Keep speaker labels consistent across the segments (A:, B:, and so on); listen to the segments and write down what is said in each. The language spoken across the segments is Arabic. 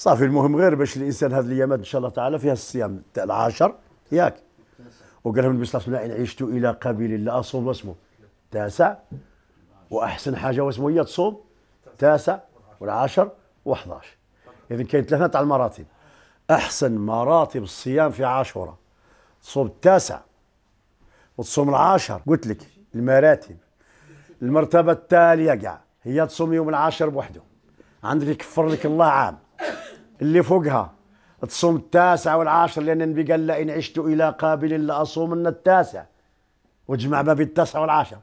A: صافي المهم غير باش الانسان هذه الايامات ان شاء الله تعالى فيها الصيام تاع العاشر ياك وقال لهم النبي صلى الله عليه ان عشت الى قبيل لا اصوم واسمه تاسع واحسن حاجه واسمه هي تصوم تاسع والعاشر و11 اذا كاين ثلاثه تاع المراتب احسن مراتب الصيام في عاشوراء تصوم التاسع وتصوم العاشر قلت لك المراتب المرتبه التاليه كاع هي تصوم يوم العاشر بوحده عندك يكفر لك الله عام اللي فوقها تصوم التاسع والعاشر لأن النبي قال لئن عشت إلى قابل لأصومن التاسع وجمع ما بين التاسع والعاشر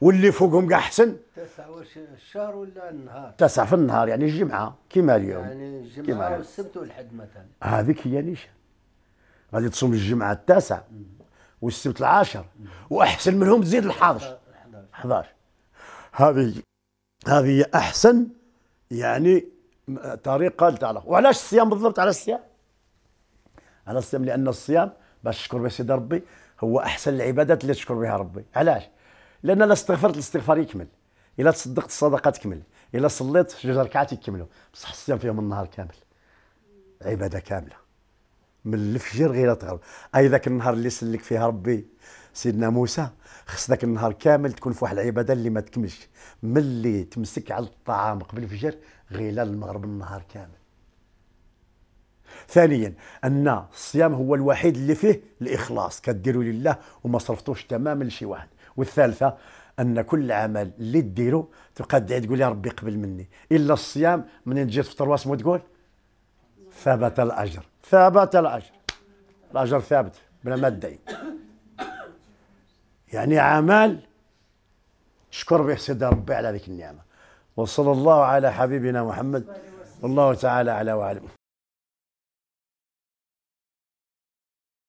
A: واللي فوقهم كاع احسن تسع واش الشهر ولا النهار تسع في النهار يعني الجمعه كيما اليوم يعني الجمعه والسبت والحد مثلا هذيك هي نيشان يعني غادي تصوم الجمعه التاسع والسبت العاشر واحسن منهم تزيد ال 11 11 هذه هذه احسن يعني طريق قال تعالى وعلاش الصيام بالضبط على الصيام على الصيام لان الصيام باش تشكر به سيدي ربي هو احسن العبادات اللي تشكر بها ربي علاش لان الا استغفرت الاستغفار يكمل الا تصدقت الصدقه تكمل الا صليت جوج ركعات يكملوا بصح الصيام فيهم النهار كامل عباده كامله من الفجر غير تغرب اي ذاك النهار اللي سلك فيها ربي سيدنا موسى خص ذاك النهار كامل تكون في واحد العباده اللي ما تكملش ملي تمسك على الطعام قبل الفجر غير المغرب النهار كامل ثانيا ان الصيام هو الوحيد اللي فيه الاخلاص كديروا لله وما صرفتوش تماما لشي واحد والثالثه ان كل عمل اللي ديرو تبقى تدعي تقول يا ربي قبل مني الا الصيام منين تجي تفطر واسمو تقول ثبت الاجر ثبت الاجر الاجر ثابت بلا ما تدعي يعني شكر به سيد ربي على ذيك النعمه وصلى الله على حبيبنا محمد والله تعالى على وعلم